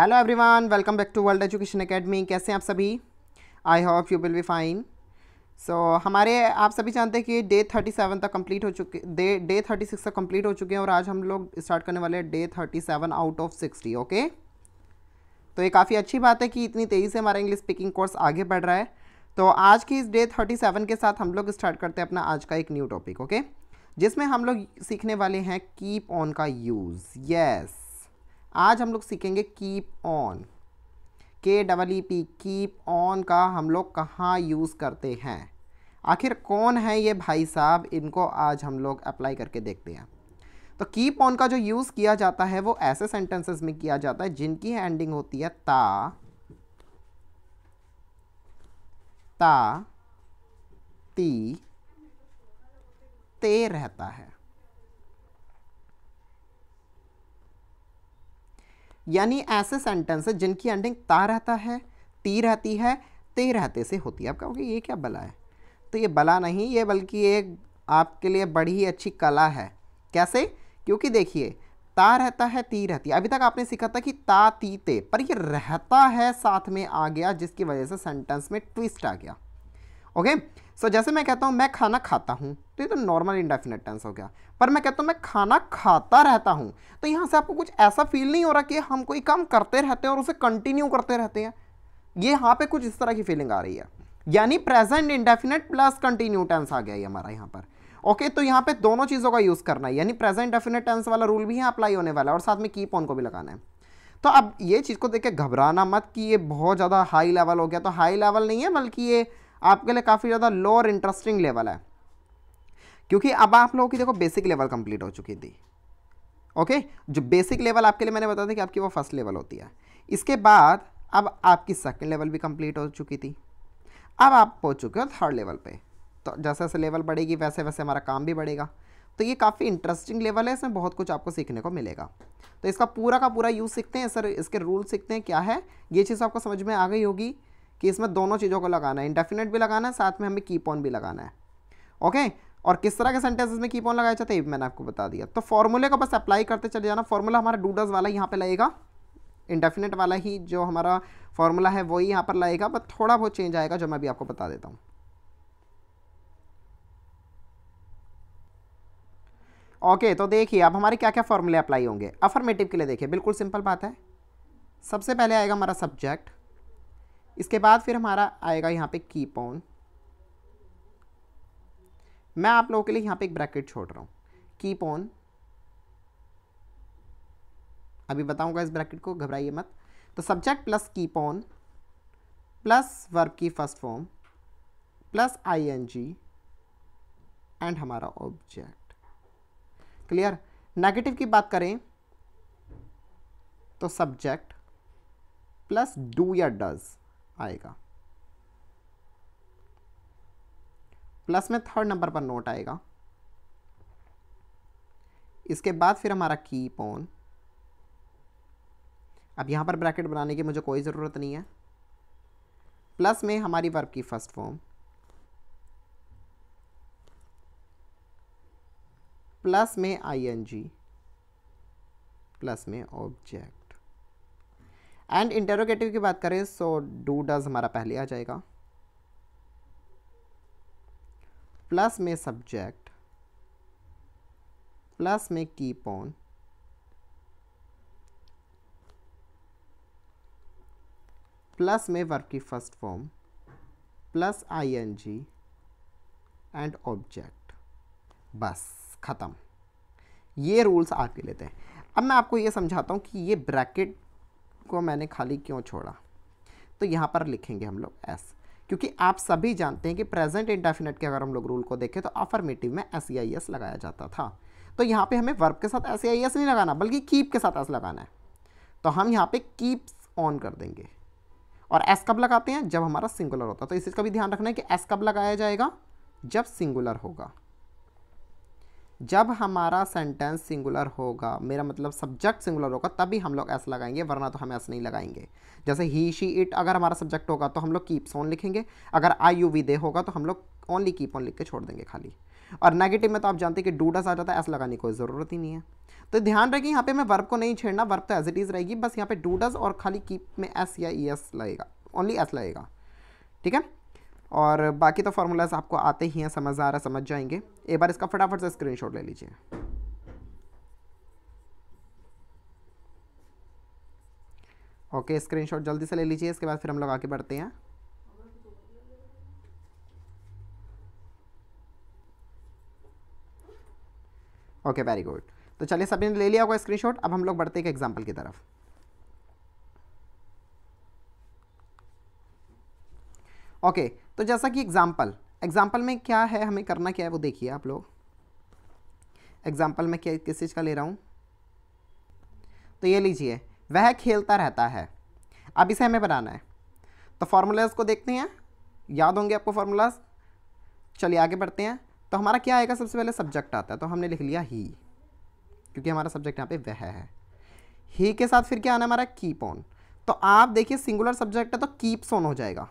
Hello everyone welcome back to world education academy कैसे हैं आप सभी I hope you will be fine so हमारे आप सभी जानते हैं कि डे थर्टी सेवन तक कंप्लीट हो चुके डे डे थर्टी सिक्स तक कंप्लीट हो चुके हैं और आज हम लोग स्टार्ट करने वाले हैं day thirty seven out of sixty okay तो ये काफ़ी अच्छी बात है कि इतनी तेज़ी से हमारा इंग्लिश स्पीकिंग कोर्स आगे बढ़ रहा है तो आज की इस डे थर्टी सेवन के साथ हम लोग स्टार्ट करते हैं अपना आज का एक न्यू टॉपिक ओके जिसमें हम लोग सीखने वाले हैं कीप ऑन का यूज़ यस yes. आज हम लोग सीखेंगे कीप ऑन के double E P keep on का हम लोग कहाँ यूज़ करते हैं आखिर कौन है ये भाई साहब इनको आज हम लोग अप्लाई करके देखते हैं तो कीप ऑन का जो यूज़ किया जाता है वो ऐसे सेंटेंसेस में किया जाता है जिनकी एंडिंग होती है ता ता ती ते रहता है यानी ऐसे सेंटेंस जिनकी एंडिंग ता रहता है टी रहती है ते रहते से होती है आप कहोगे ये क्या बला है तो ये बला नहीं ये बल्कि एक आपके लिए बड़ी ही अच्छी कला है कैसे क्योंकि देखिए ता रहता है ती रहती है अभी तक आपने सीखा था कि ता ती ते पर ये रहता है साथ में आ गया जिसकी वजह से सेंटेंस में ट्विस्ट आ गया ओके सो so, जैसे मैं कहता हूँ मैं खाना खाता हूँ तो ये तो नॉर्मल इंडेफिनेट टेंस हो गया पर मैं कहता हूँ मैं खाना खाता रहता हूँ तो यहाँ से आपको कुछ ऐसा फील नहीं हो रहा कि हम कोई काम करते रहते हैं और उसे कंटिन्यू करते रहते हैं ये यहाँ पे कुछ इस तरह की फीलिंग आ रही है यानी present indefinite plus continue tense आ गया ये हमारा यहाँ पर ओके तो यहाँ पे दोनों चीज़ों का यूज़ करना है यानी प्रेजेंट डेफिनेट टेंस वाला रूल भी यहाँ अप्लाई होने वाला है और साथ में कीप ऑन को भी लगाना है तो अब ये चीज़ को देख के घबराना मत कि ये बहुत ज़्यादा हाई लेवल हो गया तो हाई लेवल नहीं है बल्कि ये आपके लिए काफ़ी ज़्यादा लो और इंटरेस्टिंग लेवल है क्योंकि अब आप लोगों की देखो बेसिक लेवल कंप्लीट हो चुकी थी ओके जो बेसिक लेवल आपके लिए मैंने बताया था कि आपकी वो फर्स्ट लेवल होती है इसके बाद अब आपकी सेकेंड लेवल भी कम्प्लीट हो चुकी थी अब आप पहुँच चुके हो थर्ड लेवल पर तो जैसे जैसे लेवल बढ़ेगी वैसे वैसे हमारा काम भी बढ़ेगा तो ये काफ़ी इंटरेस्टिंग लेवल है इसमें बहुत कुछ आपको सीखने को मिलेगा तो इसका पूरा का पूरा यूज़ सीखते हैं सर इसके रूल सीखते हैं क्या है ये चीज़ आपको समझ में आ गई होगी कि इसमें दोनों चीज़ों को लगाना है इंडेफिनेट भी लगाना है साथ में हमें कीप ऑन भी लगाना है ओके और किस तरह के सेंटेंसेस में कीप ऑन लगाया जाते हैं ये मैंने आपको बता दिया तो फॉर्मूले को बस अप्लाई करते चले जाना फॉर्मूला हमारा डूडर्स वाला यहाँ पे लगेगा इंडेफिनेट वाला ही जो हमारा फॉर्मूला है वही यहाँ पर लगेगा बट थोड़ा बहुत चेंज आएगा जो मैं भी आपको बता देता हूँ ओके okay, तो देखिए अब हमारे क्या क्या फॉर्मूले अप्लाई होंगे अफर्मेटिव के लिए देखिए बिल्कुल सिंपल बात है सबसे पहले आएगा हमारा सब्जेक्ट इसके बाद फिर हमारा आएगा यहाँ पे कीप ऑन मैं आप लोगों के लिए यहाँ पे एक ब्रैकेट छोड़ रहा हूँ कीप ऑन अभी बताऊंगा इस ब्रैकेट को घबराइए मत तो subject plus keep on plus verb की first form plus I N G and हमारा ऑब्जेक्ट क्लियर नेगेटिव की बात करें तो सब्जेक्ट प्लस डू या डज आएगा प्लस में थर्ड नंबर पर नोट आएगा इसके बाद फिर हमारा की पोन अब यहाँ पर ब्रैकेट बनाने की मुझे कोई ज़रूरत नहीं है प्लस में हमारी वर्ब की फर्स्ट फॉर्म प्लस में आईएनजी प्लस में ऑब्जेक्ट एंड इंटेरोगेटिव की बात करें सो डू डज हमारा पहले आ जाएगा प्लस में सब्जेक्ट प्लस में की पॉन प्लस में वर्क की first form plus I N G and object बस ख़त्म ये रूल्स आके लेते हैं अब मैं आपको ये समझाता हूँ कि ये ब्रैकेट को मैंने खाली क्यों छोड़ा तो यहाँ पर लिखेंगे हम लोग एस क्योंकि आप सभी जानते हैं कि प्रेजेंट इंडेफिनेट के अगर हम लोग रूल को देखें तो अफर्मेटिव में एस आई एस लगाया जाता था तो यहाँ पे हमें वर्ब के साथ एस आई एस नहीं लगाना बल्कि कीप के साथ एस लगाना है तो हम यहाँ पे कीप्स ऑन कर देंगे और एस कब लगाते हैं जब हमारा सिंगुलर होता है तो इसका भी ध्यान रखना है कि एस कब लगाया जाएगा जब सिंगुलर होगा जब हमारा सेंटेंस सिंगुलर होगा मेरा मतलब सब्जेक्ट सिंगुलर होगा तभी हम लोग ऐसा लगाएंगे वरना तो हम ऐसा नहीं लगाएंगे जैसे ही शी इट अगर हमारा सब्जेक्ट होगा तो हम लोग कीप्स ऑन लिखेंगे अगर आई यू वी दे होगा तो हम लोग ओनली कीप ऑन लिख के छोड़ देंगे खाली और नेगेटिव में तो आप जानते हैं कि डूडस आ जाता है ऐसा लगाने की कोई ज़रूरत ही नहीं है तो ध्यान रखें यहाँ पर मैं वर्ब को नहीं छेड़ना वर्ब तो एज इट इज़ रहेगी बस यहाँ पर डूडस और खाली कीप में एस या ई e एस लगेगा ओनली एस लगेगा ठीक है और बाकी तो फार्मूलाज आपको आते ही हैं समझ आ रहा समझ जाएंगे एक बार इसका फटाफट से स्क्रीनशॉट ले लीजिए ओके स्क्रीनशॉट जल्दी से ले लीजिए इसके बाद फिर हम लोग आगे बढ़ते हैं ओके वेरी गुड तो चलिए सभी ने ले लिया होगा स्क्रीनशॉट अब हम लोग बढ़ते हैं एक एग्जाम्पल की तरफ ओके तो जैसा कि एग्ज़ाम्पल एग्ज़ाम्पल में क्या है हमें करना क्या है वो देखिए आप लोग एग्ज़ाम्पल में क्या किस चीज़ का ले रहा हूँ तो ये लीजिए वह खेलता रहता है अब इसे हमें बनाना है तो फार्मूलाज को देखते हैं याद होंगे आपको फार्मूलाज चलिए आगे बढ़ते हैं तो हमारा क्या आएगा सबसे पहले सब्जेक्ट आता है तो हमने लिख लिया ही क्योंकि हमारा सब्जेक्ट यहाँ पे वह है ही के साथ फिर क्या आना हमारा कीप ऑन तो आप देखिए सिंगुलर सब्जेक्ट है तो कीप्स ऑन हो जाएगा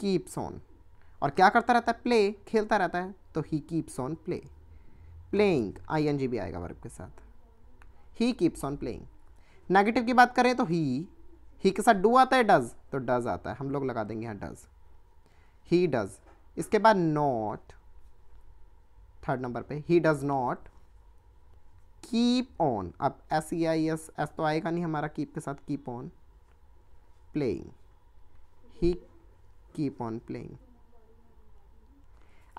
कीप्स ऑन और क्या करता रहता है प्ले खेलता रहता है तो he keeps on play playing I N G भी आएगा वर्ब के साथ he keeps on playing negative की बात करें तो ही ही के साथ डू आता है डज तो डज आता है हम लोग लगा देंगे यहाँ डज ही डज इसके बाद नॉट थर्ड नंबर पे he does not keep on अब S E I S S तो आएगा नहीं हमारा कीप के साथ keep on playing he keep on playing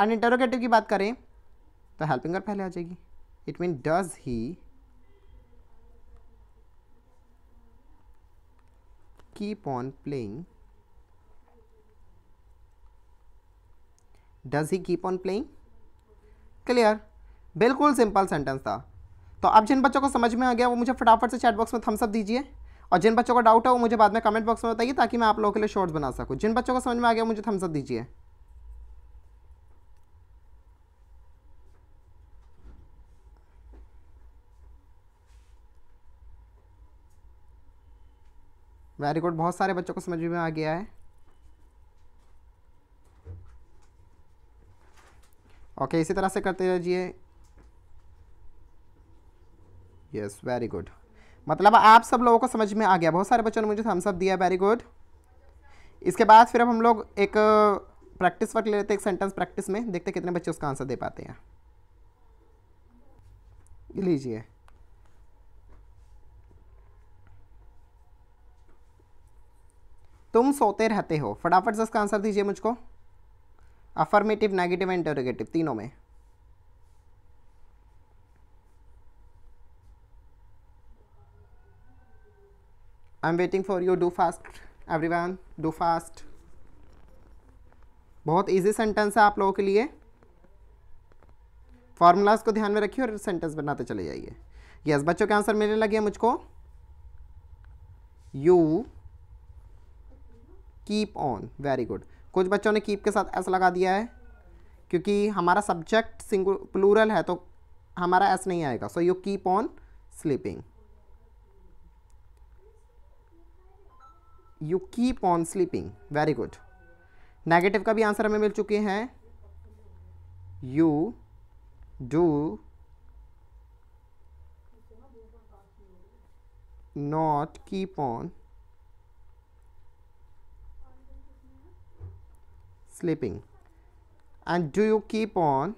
and interrogative की बात करें तो हेल्पिंग पहले आ जाएगी it mean does he keep on playing does he keep on playing clear बिल्कुल सिंपल सेंटेंस था तो अब जिन बच्चों को समझ में आ गया वो मुझे फटाफट से चैट बॉक्स में थम्सअप दीजिए और जिन बच्चों का डाउट है वो मुझे बाद में कमेंट बॉक्स में बताइए ताकि मैं आप लोगों के लिए शॉर्ट्स बना सकूँ जिन बच्चों को समझ में आ गया मुझे थम्सअप दीजिए वेरी गुड बहुत सारे बच्चों को समझ में आ गया है ओके okay, इसी तरह से करते रहिए यस वेरी गुड मतलब आप सब लोगों को समझ में आ गया बहुत सारे बच्चों ने मुझे थम्सअप दिया वेरी गुड इसके बाद फिर अब हम लोग एक प्रैक्टिस वर्क ले लेते हैं एक सेंटेंस प्रैक्टिस में देखते कितने बच्चे उसका आंसर दे पाते हैं लीजिए तुम सोते रहते हो फटाफट से इसका आंसर दीजिए मुझको अफर्मेटिव नेगेटिव एंड इंटरोगेटिव तीनों में am waiting for you do fast everyone do fast बहुत ईजी सेंटेंस है आप लोगों के लिए फार्मूलाज को ध्यान में रखिए और सेंटेंस बनाते चले जाइए यस बच्चों के आंसर मिलने लगे मुझको you keep on very good कुछ बच्चों ने कीप के साथ ऐसा लगा दिया है क्योंकि हमारा सब्जेक्ट सिंगल प्लूरल है तो हमारा ऐसा नहीं आएगा so you keep on sleeping you keep on sleeping very good negative का भी आंसर हमें मिल चुके हैं you do not keep on sleeping and do you keep on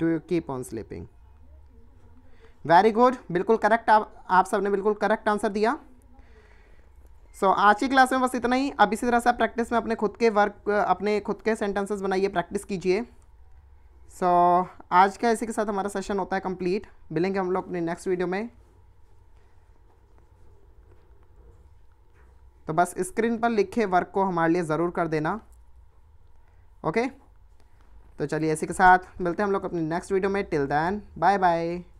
do you keep on sleeping very good बिल्कुल correct आप, आप सबने बिल्कुल करेक्ट आंसर दिया सो so, आज की क्लास में बस इतना ही अब इसी तरह से आप प्रैक्टिस में अपने खुद के वर्क अपने खुद के सेंटेंसेस बनाइए प्रैक्टिस कीजिए सो so, आज का इसी के साथ हमारा सेशन होता है कंप्लीट मिलेंगे हम लोग अपने नेक्स्ट वीडियो में तो बस स्क्रीन पर लिखे वर्क को हमारे लिए ज़रूर कर देना ओके okay? तो चलिए इसी के साथ मिलते हैं हम लोग अपने नेक्स्ट वीडियो में टिल दैन बाय बाय